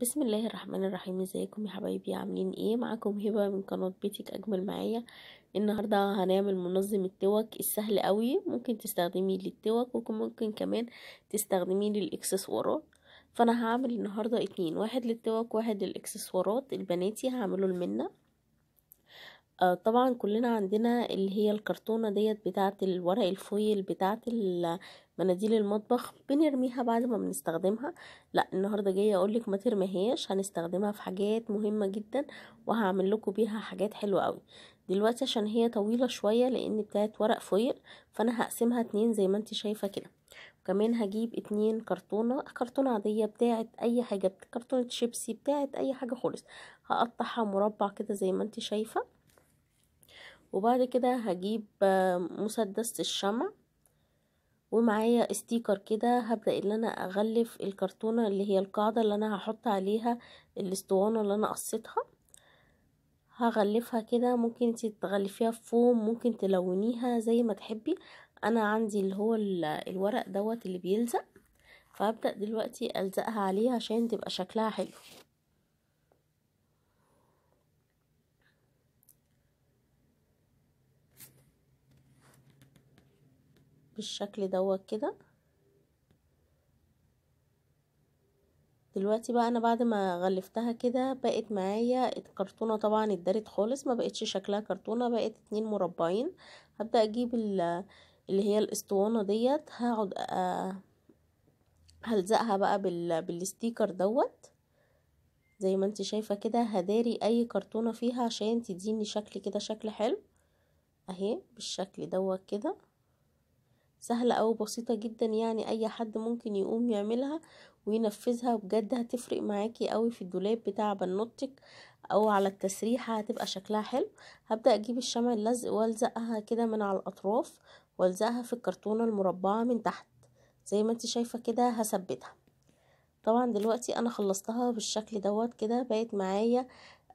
بسم الله الرحمن الرحيم ازيكم يا حبايبي عاملين ايه معاكم هبه من قناه بيتك اجمل معايا النهارده هنعمل منظم التوك السهل قوي ممكن تستخدميه للتوك وممكن كمان تستخدميه للاكسسوارات فانا هعمل النهارده اتنين واحد للتوك واحد للاكسسوارات البناتي هعمله لمنه آه، طبعا كلنا عندنا اللي هي الكرتونة ديت بتاعة الورق الفويل بتاعة مناديل المطبخ بنرميها بعد ما بنستخدمها لا النهاردة جاية اقولك ما ترميهاش هنستخدمها في حاجات مهمة جدا وهعمل لكم بيها حاجات حلوة قوي دلوقتي عشان هي طويلة شوية لان بتاعة ورق فويل فانا هقسمها اتنين زي ما انت شايفة كده كمان هجيب اتنين كرتونة كرتونة عادية بتاعة اي حاجة كرتونة شيبسي بتاعة اي حاجة خالص هقطعها مربع كده زي ما انت شايفة وبعد كده هجيب مسدس الشمع ومعايا استيكر كده هبدأ ان انا اغلف الكرتونة اللي هي القاعدة اللي انا هحط عليها الاسطوانة اللي انا قصيتها هغلفها كده ممكن انتي تغلفيها في فوم ممكن تلونيها زي ما تحبي انا عندي اللي هو الورق دوت اللي بيلزق فهبدأ دلوقتي الزقها عليه عشان تبقى شكلها حلو بالشكل دوت كده دلوقتي بقى انا بعد ما غلفتها كده بقت معايا الكرتونه طبعا اتدارت خالص ما بقتش شكلها كرتونه بقت اتنين مربعين هبدا اجيب اللي هي الاسطوانه ديت هقعد آه، هلزقها بقى بال... بالستيكر دوت زي ما انت شايفه كده هداري اي كرتونه فيها عشان تديني شكل كده شكل حلو اهي بالشكل دوت كده سهلة أو بسيطة جدا يعني أي حد ممكن يقوم يعملها وينفذها بجد هتفرق معاكي قوي في الدولاب بتاع بنوتك او على التسريحة هتبقى شكلها حلو هبدأ اجيب الشمع اللزق والزقها كده من على الاطراف والزقها في الكرتونة المربعة من تحت زي ما انت شايفة كده هثبتها طبعا دلوقتي انا خلصتها بالشكل دوت كده بقت معايا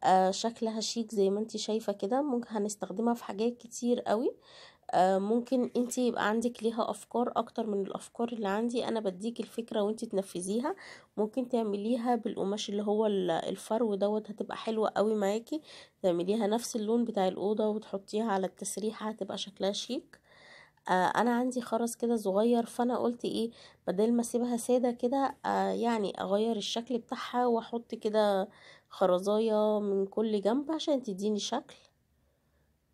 آه شكلها شيك زي ما انت شايفة كده ممكن هنستخدمها في حاجات كتير قوي آه، ممكن انت يبقى عندك ليها افكار اكتر من الافكار اللي عندي انا بديك الفكره وانت تنفذيها ممكن تعمليها بالقماش اللي هو الفرو دوت هتبقى حلوه قوي معاكي تعمليها نفس اللون بتاع الاوضه وتحطيها على التسريحه هتبقى شكلها شيك آه انا عندي خرز كده صغير فانا قلت ايه بدل ما اسيبها ساده كده آه يعني اغير الشكل بتاعها واحط كده خرزايه من كل جنب عشان تديني شكل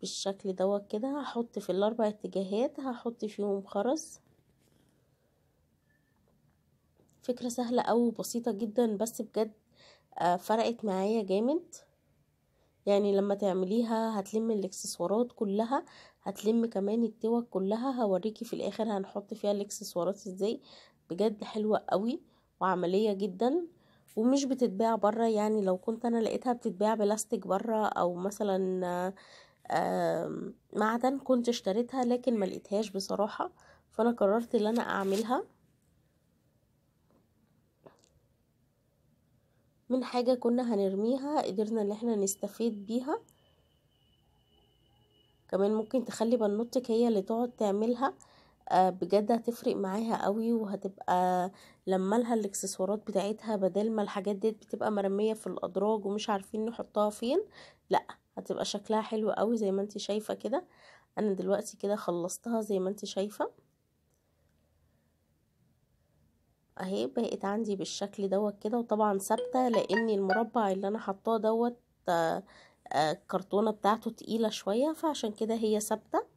بالشكل دوت كده هحط في الاربع اتجاهات هحط فيهم خرز فكرة سهلة أو بسيطة جدا بس بجد آه، فرقت معايا جامد يعني لما تعمليها هتلم الاكسسوارات كلها هتلم كمان التوك كلها هوريكي في الاخر هنحط فيها الاكسسوارات ازاي بجد حلوة قوي وعملية جدا ومش بتتباع بره يعني لو كنت انا لقيتها بتتباع بلاستيك بره او مثلا آه، معدن كنت اشتريتها لكن ما لقيتهاش بصراحة فانا قررت ان انا اعملها من حاجة كنا هنرميها قدرنا ان احنا نستفيد بيها كمان ممكن تخلي بنوتك هي اللي تقعد تعملها آه، بجد هتفرق معاها قوي وهتبقى لما لها الاكسسوارات بتاعتها بدل ما الحاجات دي بتبقى مرمية في الادراج ومش عارفين نحطها فين لأ هتبقى شكلها حلو قوي زي ما انت شايفة كده انا دلوقتي كده خلصتها زي ما انت شايفة اهي بقت عندي بالشكل دوت كده وطبعا ثابتة لان المربع اللي انا حطاه دوت آه، آه، الكرتونة بتاعته تقيلة شوية فعشان كده هي ثابتة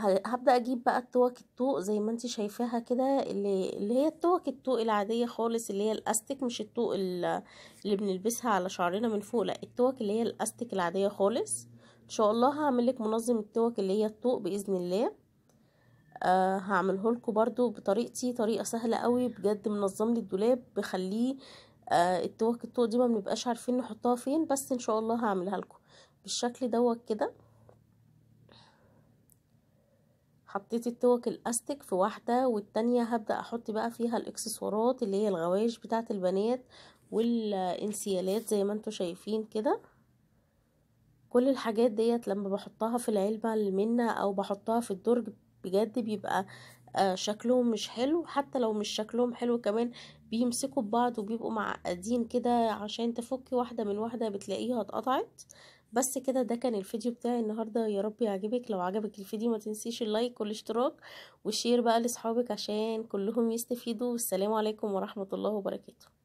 هبدأ اجيب بقى التوك الطوق زي ما انت شايفاها كده اللي, اللي هي التوك الطوق العادية خالص اللي هي الاستيك مش الطوق اللي بنلبسها على شعرنا من فوق لا التوك اللي هي الاستيك العادية خالص ان شاء الله هعملك منظم التوك اللي هي الطوق باذن الله أه هعمله لكم برضو بطريقتي طريقة سهلة قوي بجد منظم لي الدولاب بخليه أه التوك الطوق دي ما بنبقاش عارفين نحطها فين بس ان شاء الله هعملها لكم بالشكل دوت كده حطيت التوك الاستك في واحده والتانية هبدا احط بقى فيها الاكسسوارات اللي هي الغوايش بتاعه البنات والانسيالات زي ما انتم شايفين كده كل الحاجات ديت لما بحطها في العلبه المنه او بحطها في الدرج بجد بيبقى آه، شكلهم مش حلو حتى لو مش شكلهم حلو كمان بيمسكوا ببعض وبيبقوا معقدين كده عشان تفكي واحده من واحده بتلاقيها اتقطعت بس كده ده كان الفيديو بتاعي النهاردة يا رب يعجبك لو عجبك الفيديو ما تنسيش اللايك والاشتراك والشير بقى لاصحابك عشان كلهم يستفيدوا والسلام عليكم ورحمة الله وبركاته